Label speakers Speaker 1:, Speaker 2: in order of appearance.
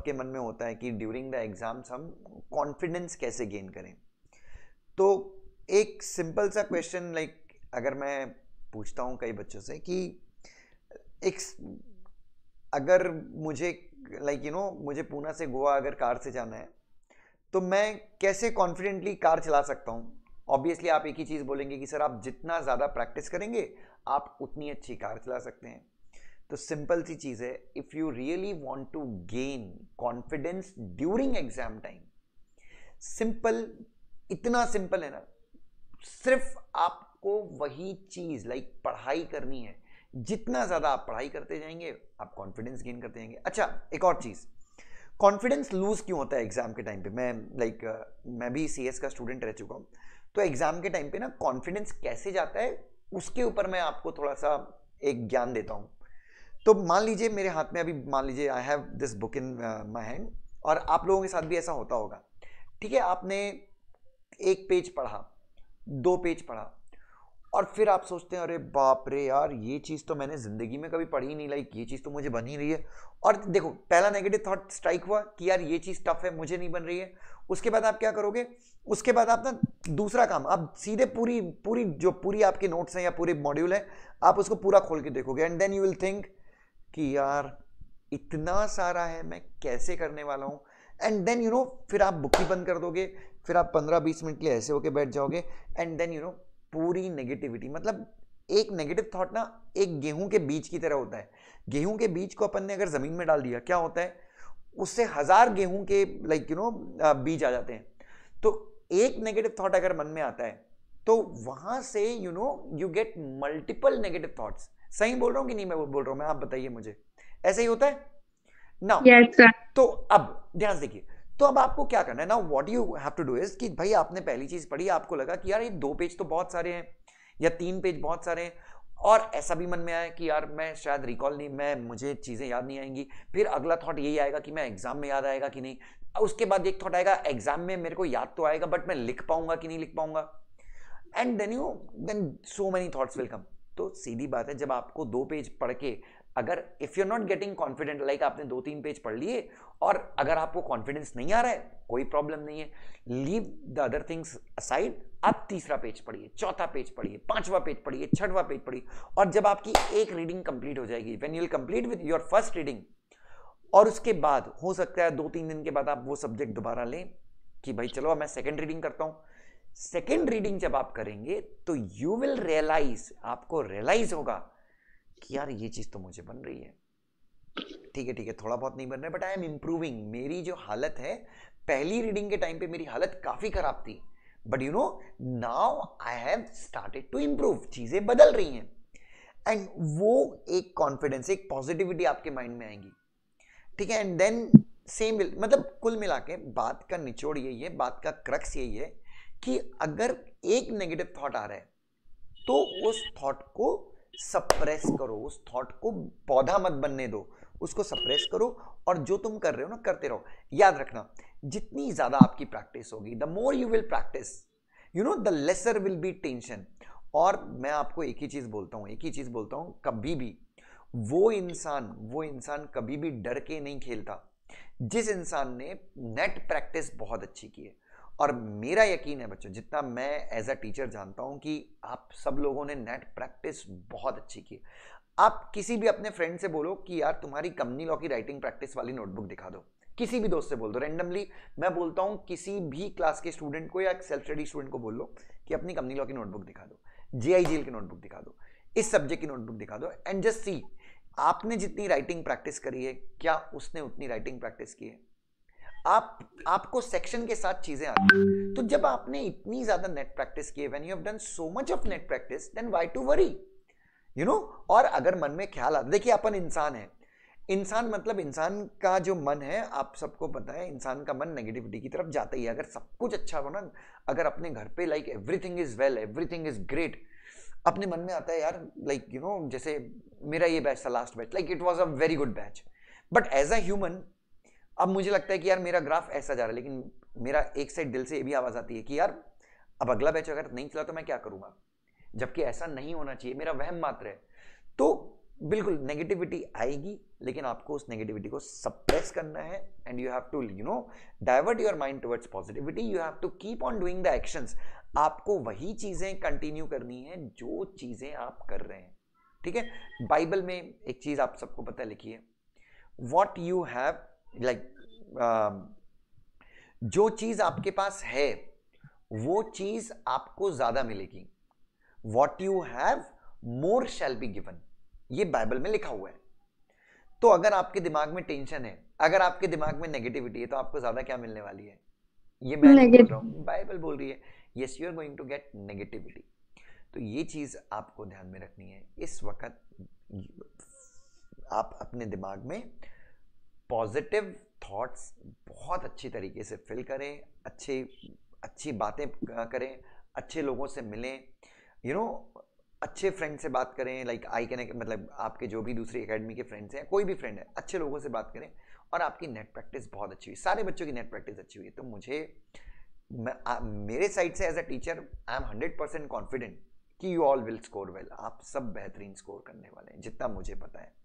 Speaker 1: सबके मन में होता है कि ड्यूरिंग द एग्ज़ाम्स हम कॉन्फिडेंस कैसे गेन करें तो एक सिंपल सा क्वेश्चन लाइक like, अगर मैं पूछता हूँ कई बच्चों से कि एक अगर मुझे लाइक यू नो मुझे पूना से गोवा अगर कार से जाना है तो मैं कैसे कॉन्फिडेंटली कार चला सकता हूँ ऑब्वियसली आप एक ही चीज़ बोलेंगे कि सर आप जितना ज़्यादा प्रैक्टिस करेंगे आप उतनी अच्छी कार चला सकते हैं तो सिंपल सी चीज़ है if you really want to gain confidence during exam time simple इतना सिंपल है ना सिर्फ आपको वही चीज़ लाइक like पढ़ाई करनी है जितना ज़्यादा आप पढ़ाई करते जाएंगे आप कॉन्फिडेंस गेन करते जाएंगे अच्छा एक और चीज़ कॉन्फिडेंस लूज़ क्यों होता है एग्ज़ाम के टाइम पे मैं लाइक like, मैं भी सी का स्टूडेंट रह चुका हूँ तो एग्ज़ाम के टाइम पे ना कॉन्फिडेंस कैसे जाता है उसके ऊपर मैं आपको थोड़ा सा एक ज्ञान देता हूँ तो मान लीजिए मेरे हाथ में अभी मान लीजिए I have this book in my hand और आप लोगों के साथ भी ऐसा होता होगा ठीक है आपने एक पेज पढ़ा दो पेज पढ़ा और फिर आप सोचते हैं अरे बाप रे यार ये चीज़ तो मैंने ज़िंदगी में कभी पढ़ी नहीं लाइक ये चीज़ तो मुझे बन ही रही है और देखो पहला नेगेटिव थॉट स्ट्राइक हुआ कि यार ये चीज़ टफ है मुझे नहीं बन रही है उसके बाद आप क्या करोगे उसके बाद आप ना दूसरा काम आप सीधे पूरी पूरी जो पूरी आपके नोट्स हैं या पूरे मॉड्यूल है आप उसको पूरा खोल के देखोगे and then you will think कि यार इतना सारा है मैं कैसे करने वाला हूँ एंड देन यू नो फिर आप बुक ही बंद कर दोगे फिर आप पंद्रह बीस मिनट के लिए ऐसे होके बैठ जाओगे एंड देन यू नो पूरी नेगेटिविटी मतलब एक नेगेटिव थॉट ना एक गेहूं के बीज की तरह होता है गेहूं के बीज को अपन ने अगर ज़मीन में डाल दिया क्या होता है उससे हज़ार गेहूं के लाइक यू नो बीज आ जाते हैं तो एक नेगेटिव थॉट अगर मन में आता है तो वहाँ से you know you get multiple negative thoughts सही बोल रहा हूँ कि नहीं मैं बोल रहा हूँ मैं आप बताइए मुझे ऐसे ही होता है ना yes, तो अब ध्यान से देखिए तो अब आपको क्या करना है ना what you have to do is कि भाई आपने पहली चीज पढ़ी आपको लगा कि यार ये दो पेज तो बहुत सारे हैं या तीन पेज बहुत सारे हैं और ऐसा भी मन में आया कि यार मैं शायद रिकॉल नहीं मैं मुझे चीज़ें याद नहीं आएंगी फिर अगला थॉट यही आएगा कि मैं एग्जाम में याद आएगा कि नहीं उसके बाद एक थॉट आएगा एग्जाम में मेरे को याद तो आएगा बट मैं लिख पाऊंगा कि नहीं लिख पाऊंगा and then you then so many thoughts will come तो सीधी बात है जब आपको दो पेज पढ़ के अगर if you not getting confident like आपने दो तीन पेज पढ़ लिए और अगर आपको कॉन्फिडेंस नहीं आ रहा है कोई प्रॉब्लम नहीं है leave the other things aside आप तीसरा पेज पढ़िए चौथा पेज पढ़िए पांचवा पेज पढ़िए छठवा पेज पढ़िए और जब आपकी एक रीडिंग कंप्लीट हो जाएगी when you'll complete with your first reading और उसके बाद हो सकता है दो तीन दिन के बाद आप वो सब्जेक्ट दोबारा लें कि भाई चलो मैं सेकेंड रीडिंग करता हूँ सेकेंड रीडिंग जब आप करेंगे तो यू विल रियलाइज आपको रियलाइज होगा कि यार ये चीज तो मुझे बन रही है ठीक है ठीक है थोड़ा बहुत नहीं बन रहा बट आई एम इंप्रूविंग मेरी जो हालत है पहली रीडिंग के टाइम पे मेरी हालत काफी खराब थी but you know now I have started to improve चीजें बदल रही हैं एंड वो एक कॉन्फिडेंस एक पॉजिटिविटी आपके माइंड में आएगी ठीक है एंड देन सेम मतलब कुल मिला के बात का निचोड़ यही है बात का क्रक्स यही है कि अगर एक नेगेटिव थॉट आ रहा है तो उस थॉट को सप्रेस करो उस थॉट को पौधा मत बनने दो उसको सप्रेस करो और जो तुम कर रहे हो ना करते रहो याद रखना जितनी ज़्यादा आपकी प्रैक्टिस होगी the more you will practise you know the lesser will be tension और मैं आपको एक ही चीज़ बोलता हूँ एक ही चीज़ बोलता हूँ कभी भी वो इंसान वो इंसान कभी भी डर के नहीं खेलता जिस इंसान ने नेट प्रैक्टिस बहुत अच्छी की है और मेरा यकीन है बच्चों जितना मैं एज अ टीचर जानता हूँ कि आप सब लोगों ने नेट प्रैक्टिस बहुत अच्छी की आप किसी भी अपने फ्रेंड से बोलो कि यार तुम्हारी कंपनी लॉ की राइटिंग प्रैक्टिस वाली नोटबुक दिखा दो किसी भी दोस्त से बोल दो रैंडमली मैं बोलता हूँ किसी भी क्लास के स्टूडेंट को या सेल्फ स्टडी स्टूडेंट को बोल लो कि अपनी कंपनी लॉ की नोटबुक दिखा दो जे आई की नोटबुक दिखा दो इस सब्जेक्ट की नोटबुक दिखा दो एंड जस्ट सी आपने जितनी राइटिंग प्रैक्टिस करी है क्या उसने उतनी राइटिंग प्रैक्टिस की है आप आपको सेक्शन के साथ चीजें आती हैं तो जब आपने इतनी ज्यादा नेट प्रैक्टिस की when you have done so much of net practice then why to worry you know और अगर मन में ख्याल आता देखिए अपन इंसान है इंसान मतलब इंसान का जो मन है आप सबको पता है इंसान का मन नेगेटिविटी की तरफ जाता ही है अगर सब कुछ अच्छा हो ना अगर अपने घर पे like everything is well everything is great अपने मन में आता है यार लाइक यू नो जैसे मेरा ये बैच था last batch like it was a very good batch but as a human अब मुझे लगता है कि यार मेरा ग्राफ ऐसा जा रहा है लेकिन मेरा एक साइड दिल से ये भी आवाज़ आती है कि यार अब अगला बैच अगर नहीं चला तो मैं क्या करूँगा जबकि ऐसा नहीं होना चाहिए मेरा वहम मात्र है तो बिल्कुल नेगेटिविटी आएगी लेकिन आपको उस नेगेटिविटी को सप्रेस करना है and you have to you know divert your mind towards positivity you have to keep on doing the actions आपको वही चीज़ें कंटिन्यू करनी है जो चीज़ें आप कर रहे हैं ठीक है बाइबल में एक चीज़ आप सबको पता लिखी है what you have like um, जो चीज़ आपके पास है वो चीज़ आपको ज़्यादा मिलेगी what you have more shall be given ये बाइबल में लिखा हुआ है तो अगर आपके दिमाग में टेंशन है अगर आपके दिमाग में नेगेटिविटी है तो आपको ज़्यादा क्या मिलने वाली है ये मैं नहीं बोल रहा हूँ बाइबल बोल रही है yes you are going to get negativity तो ये चीज़ आपको ध्यान में रखनी है इस वक्त आप अपने दिमाग में पॉजिटिव थॉट्स बहुत अच्छी तरीके से फिल करें अच्छी अच्छी बातें करें अच्छे लोगों से मिलें यू you नो know, अच्छे फ्रेंड से बात करें लाइक आई कैन मतलब आपके जो भी दूसरी एकेडमी के फ्रेंड्स हैं कोई भी फ्रेंड है अच्छे लोगों से बात करें और आपकी नेट प्रैक्टिस बहुत अच्छी हुई सारे बच्चों की नेट प्रैक्टिस अच्छी हुई तो मुझे मेरे साइड से as a teacher I am hundred percent confident कि you all will score well आप सब बेहतरीन स्कोर करने वाले हैं जितना मुझे पता है